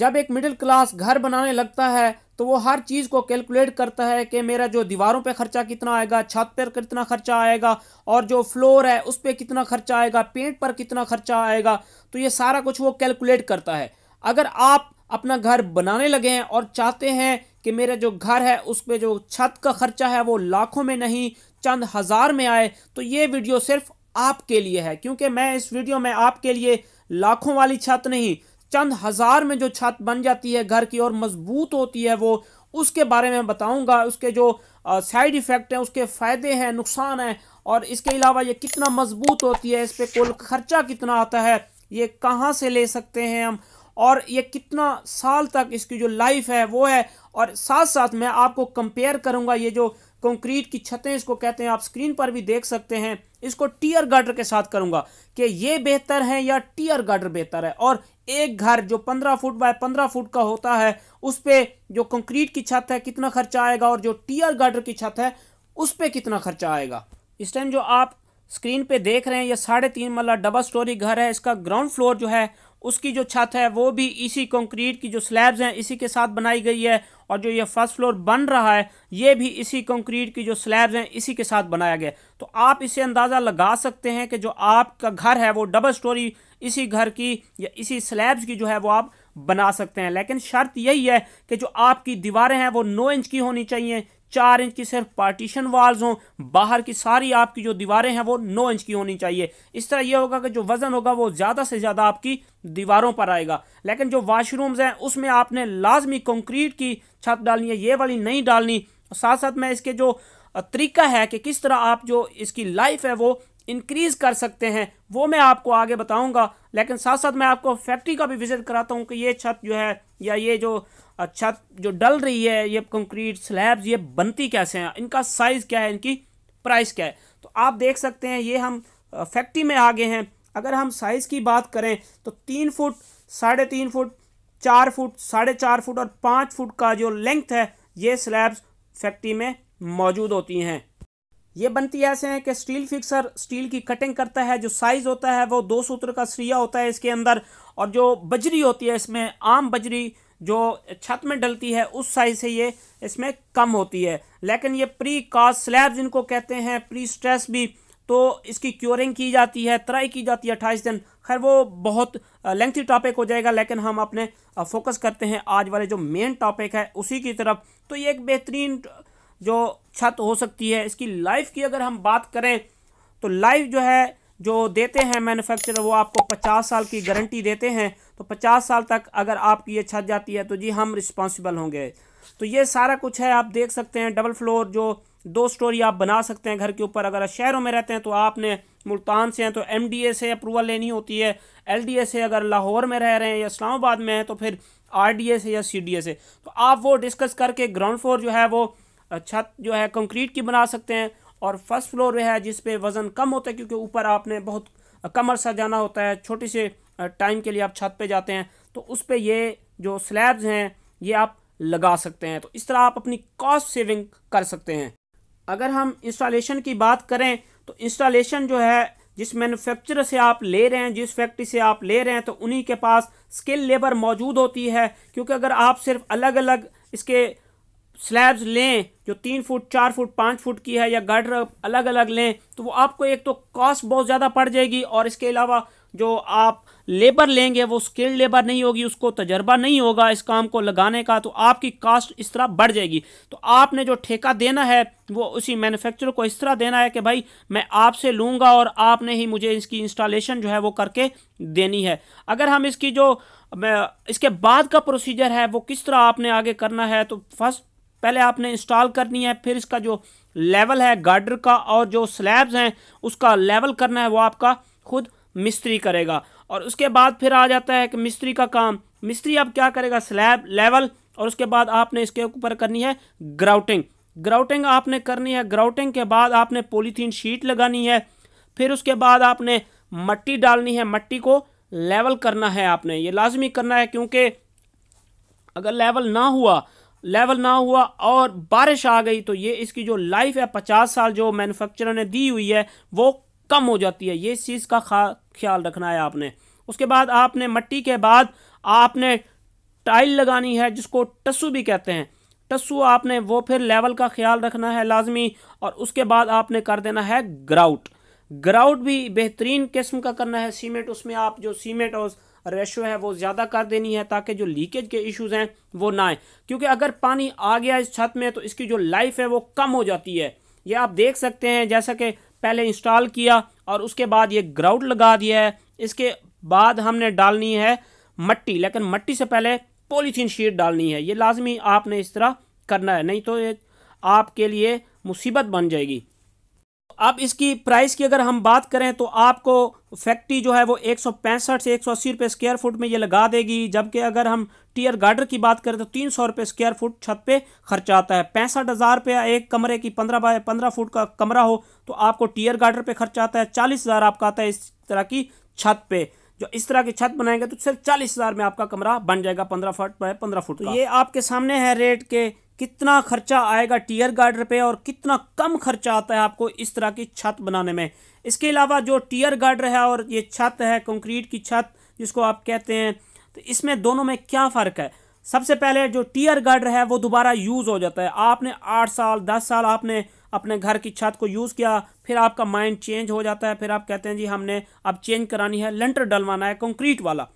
जब एक middle class घर बनाने लगता है तो वो हर चीज़ को कैलकुलेट करता है कि मेरा जो दीवारों पे खर्चा कितना आएगा छत पर कितना खर्चा आएगा और जो फ्लोर है उस पर कितना खर्चा आएगा पेंट पर कितना खर्चा आएगा तो ये सारा कुछ वो कैलकुलेट करता है अगर आप अपना घर बनाने लगे हैं और चाहते हैं कि मेरा जो घर है उस पर जो छत का खर्चा है वो लाखों में नहीं चंद हज़ार में आए तो ये वीडियो सिर्फ आपके लिए है क्योंकि मैं इस वीडियो में आपके लिए लाखों वाली छत नहीं चंद हज़ार में जो छत बन जाती है घर की और मजबूत होती है वो उसके बारे में बताऊंगा उसके जो साइड इफ़ेक्ट हैं उसके फ़ायदे हैं नुकसान हैं और इसके अलावा ये कितना मजबूत होती है इस पर कुल खर्चा कितना आता है ये कहाँ से ले सकते हैं हम और ये कितना साल तक इसकी जो लाइफ है वो है और साथ साथ मैं आपको कंपेयर करूँगा ये जो कंक्रीट की छतें इसको कहते हैं आप स्क्रीन पर भी देख सकते हैं इसको टीयर गार्डर के साथ करूंगा कि ये बेहतर है या टीयर गार्डर बेहतर है और एक घर जो पंद्रह फुट बाय पंद्रह फुट का होता है उस पर जो कंक्रीट की छत है कितना खर्चा आएगा और जो टीयर गार्डर की छत है उस पर कितना खर्चा आएगा इस टाइम जो आप स्क्रीन पे देख रहे हैं ये साढ़े तीन मल्ला डबल स्टोरी घर है इसका ग्राउंड फ्लोर जो है उसकी जो छत है वो भी इसी कंक्रीट की जो स्लैब्स हैं इसी के साथ बनाई गई है और जो ये फर्स्ट फ्लोर बन रहा है ये भी इसी कंक्रीट की जो स्लैब्स हैं इसी के साथ बनाया गया तो आप इसे अंदाज़ा लगा सकते हैं कि जो आपका घर है वो डबल स्टोरी इसी घर की या इसी स्लैब्स की जो है वो आप बना सकते हैं लेकिन शर्त यही है कि जो आपकी दीवारें हैं वो नौ इंच की होनी चाहिए चार इंच की सिर्फ पार्टीशन वाल्स हों बाहर की सारी आपकी जो दीवारें हैं वो नौ इंच की होनी चाहिए इस तरह यह होगा कि जो वज़न होगा वो ज़्यादा से ज़्यादा आपकी दीवारों पर आएगा लेकिन जो वाशरूम्स हैं उसमें आपने लाजमी कंक्रीट की छत डालनी है ये वाली नहीं डालनी साथ साथ में इसके जो तरीका है कि किस तरह आप जो इसकी लाइफ है वो इंक्रीज़ कर सकते हैं वो मैं आपको आगे बताऊंगा लेकिन साथ साथ मैं आपको फैक्ट्री का भी विज़िट कराता हूँ कि ये छत जो है या ये जो छत जो डल रही है ये कंक्रीट स्लैब्स ये बनती कैसे हैं इनका साइज़ क्या है इनकी प्राइस क्या है तो आप देख सकते हैं ये हम फैक्ट्री में आगे हैं अगर हम साइज़ की बात करें तो तीन फुट साढ़े तीन फुट चार फुट साढ़े चार फुट और पाँच फुट का जो लेंथ है ये स्लैब्स फैक्ट्री में मौजूद होती हैं ये बनती ऐसे हैं कि स्टील फिक्सर स्टील की कटिंग करता है जो साइज़ होता है वो दो सूत्र का सरिया होता है इसके अंदर और जो बजरी होती है इसमें आम बजरी जो छत में डलती है उस साइज से ये इसमें कम होती है लेकिन ये प्री कास्ट स्लैब जिनको कहते हैं प्री स्ट्रेस भी तो इसकी क्योरिंग की जाती है तराई की जाती है अट्ठाईस दिन खैर वो बहुत लेंथी टॉपिक हो जाएगा लेकिन हम अपने फोकस करते हैं आज वाले जो मेन टॉपिक है उसी की तरफ तो ये एक बेहतरीन जो छत हो सकती है इसकी लाइफ की अगर हम बात करें तो लाइफ जो है जो देते हैं मैन्युफैक्चरर वो आपको 50 साल की गारंटी देते हैं तो 50 साल तक अगर आपकी ये छत जाती है तो जी हम रिस्पॉन्सिबल होंगे तो ये सारा कुछ है आप देख सकते हैं डबल फ्लोर जो दो स्टोरी आप बना सकते हैं घर के ऊपर अगर शहरों में रहते हैं तो आपने मुल्तान से हैं तो एम से अप्रूवल लेनी होती है एल से अगर लाहौर में रह रहे हैं या इस्लामाबाद में हैं तो फिर आर से या सी से तो आप वो डिस्कस करके ग्राउंड फ्लोर जो है वो छत जो है कंक्रीट की बना सकते हैं और फर्स्ट फ्लोर है जिस पे वज़न कम होता है क्योंकि ऊपर आपने बहुत कम अरसा जाना होता है छोटे से टाइम के लिए आप छत पे जाते हैं तो उस पर ये जो स्लैब्स हैं ये आप लगा सकते हैं तो इस तरह आप अपनी कॉस्ट सेविंग कर सकते हैं अगर हम इंस्टॉलेशन की बात करें तो इंस्टॉलेशन जो है जिस मैन्युफैक्चरर से आप ले रहे हैं जिस फैक्ट्री से आप ले रहे हैं तो उन्हीं के पास स्किल लेबर मौजूद होती है क्योंकि अगर आप सिर्फ अलग अलग इसके स्लैब्स लें जो तीन फुट चार फुट पाँच फुट की है या गटर अलग अलग लें तो वो आपको एक तो कॉस्ट बहुत ज़्यादा पड़ जाएगी और इसके अलावा जो आप लेबर लेंगे वो स्किल्ड लेबर नहीं होगी उसको तजर्बा नहीं होगा इस काम को लगाने का तो आपकी कास्ट इस तरह बढ़ जाएगी तो आपने जो ठेका देना है वो उसी मैन्युफैक्चरर को इस तरह देना है कि भाई मैं आपसे लूँगा और आपने ही मुझे इसकी इंस्टॉलेशन जो है वो करके देनी है अगर हम इसकी जो इसके बाद का प्रोसीजर है वो किस तरह आपने आगे करना है तो फर्स्ट पहले आपने इंस्टॉल करनी है फिर इसका जो लेवल है गार्डर का और जो स्लैब्स हैं उसका लेवल करना है वो आपका खुद मिस्त्री करेगा और उसके बाद फिर आ जाता है कि मिस्त्री का काम मिस्त्री अब क्या करेगा स्लैब लेवल और उसके बाद आपने इसके ऊपर करनी है ग्राउटिंग ग्राउटिंग आपने करनी है ग्राउटिंग के बाद आपने पोलीथीन शीट लगानी है फिर उसके बाद आपने मट्टी डालनी है मट्टी को लेवल करना है आपने ये लाजमी करना है क्योंकि अगर लेवल ना हुआ लेवल ना हुआ और बारिश आ गई तो ये इसकी जो लाइफ है पचास साल जो मैनुफेक्चरर ने दी हुई है वो कम हो जाती है ये इस चीज़ का ख्याल रखना है आपने उसके बाद आपने मट्टी के बाद आपने टाइल लगानी है जिसको टस्सू भी कहते हैं टसू आपने वो फिर लेवल का ख्याल रखना है लाजमी और उसके बाद आपने कर देना है ग्राउट ग्राउट भी बेहतरीन किस्म का करना है सीमेंट उसमें आप जो सीमेंट और रेशो है वो ज़्यादा कर देनी है ताकि जो लीकेज के इश्यूज़ हैं वो ना आए क्योंकि अगर पानी आ गया इस छत में तो इसकी जो लाइफ है वो कम हो जाती है ये आप देख सकते हैं जैसा कि पहले इंस्टॉल किया और उसके बाद ये ग्राउंड लगा दिया है इसके बाद हमने डालनी है मट्टी लेकिन मट्टी से पहले पॉलीथीन शीट डालनी है ये लाजमी आपने इस तरह करना है नहीं तो ये आपके लिए मुसीबत बन जाएगी अब इसकी प्राइस की अगर हम बात करें तो आपको फैक्ट्री जो है वो एक सौ पैंसठ से एक सौ अस्सी रुपये स्क्वायर फुट में ये लगा देगी जबकि अगर हम टीयर गार्डर की बात करें तो तीन सौ रुपये स्क्वायर फुट छत पे खर्चा आता है पैंसठ हज़ार रुपया एक कमरे की पंद्रह बाय पंद्रह फुट का कमरा हो तो आपको टीयर गार्डर पे खर्चा आता है चालीस हज़ार आपका आता है इस तरह की छत पर जो इस तरह की छत बनाएंगे तो सिर्फ चालीस हज़ार में आपका कमरा बन जाएगा पंद्रह फुट बाय पंद्रह फुट तो ये आपके सामने है रेट के कितना खर्चा आएगा टीयर गार्डर पे और कितना कम खर्चा आता है आपको इस तरह की छत बनाने में इसके अलावा जो टीयर गार्डर है और ये छत है कंक्रीट की छत जिसको आप कहते हैं तो इसमें दोनों में क्या फ़र्क है सबसे पहले जो टीयर गार्डर है वो दोबारा यूज़ हो जाता है आपने आठ साल दस साल आपने अपने घर की छत को यूज़ किया फिर आपका माइंड चेंज हो जाता है फिर आप कहते हैं जी हमने अब चेंज करानी है लेंटर डलवाना है कंक्रीट वाला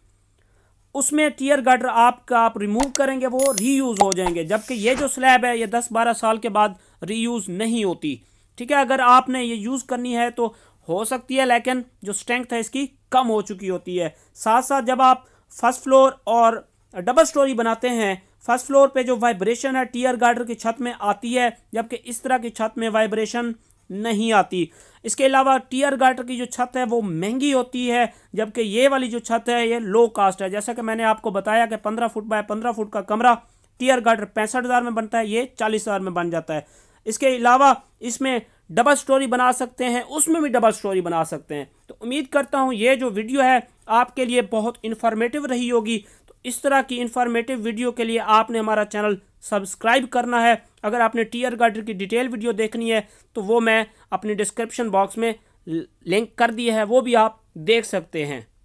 उसमें टीयर गार्डर आपका आप रिमूव करेंगे वो रीयूज़ हो जाएंगे जबकि ये जो स्लैब है ये दस बारह साल के बाद रीयूज़ नहीं होती ठीक है अगर आपने ये यूज़ करनी है तो हो सकती है लेकिन जो स्ट्रेंथ है इसकी कम हो चुकी होती है साथ साथ जब आप फर्स्ट फ्लोर और डबल स्टोरी बनाते हैं फर्स्ट फ्लोर पे जो वाइब्रेशन है टीयर गार्डर की छत में आती है जबकि इस तरह की छत में वाइब्रेशन नहीं आती इसके अलावा टीयर गार्डर की जो छत है वो महंगी होती है जबकि ये वाली जो छत है ये लो कास्ट है जैसा कि मैंने आपको बताया कि पंद्रह फुट बाय पंद्रह फुट का कमरा टीयर गार्डर पैंसठ हज़ार में बनता है ये चालीस हज़ार में बन जाता है इसके अलावा इसमें डबल स्टोरी बना सकते हैं उसमें भी डबल स्टोरी बना सकते हैं तो उम्मीद करता हूँ ये जो वीडियो है आपके लिए बहुत इन्फॉर्मेटिव रही होगी इस तरह की इंफॉर्मेटिव वीडियो के लिए आपने हमारा चैनल सब्सक्राइब करना है अगर आपने टीयर गार्डर की डिटेल वीडियो देखनी है तो वो मैं अपने डिस्क्रिप्शन बॉक्स में लिंक कर दिया है वो भी आप देख सकते हैं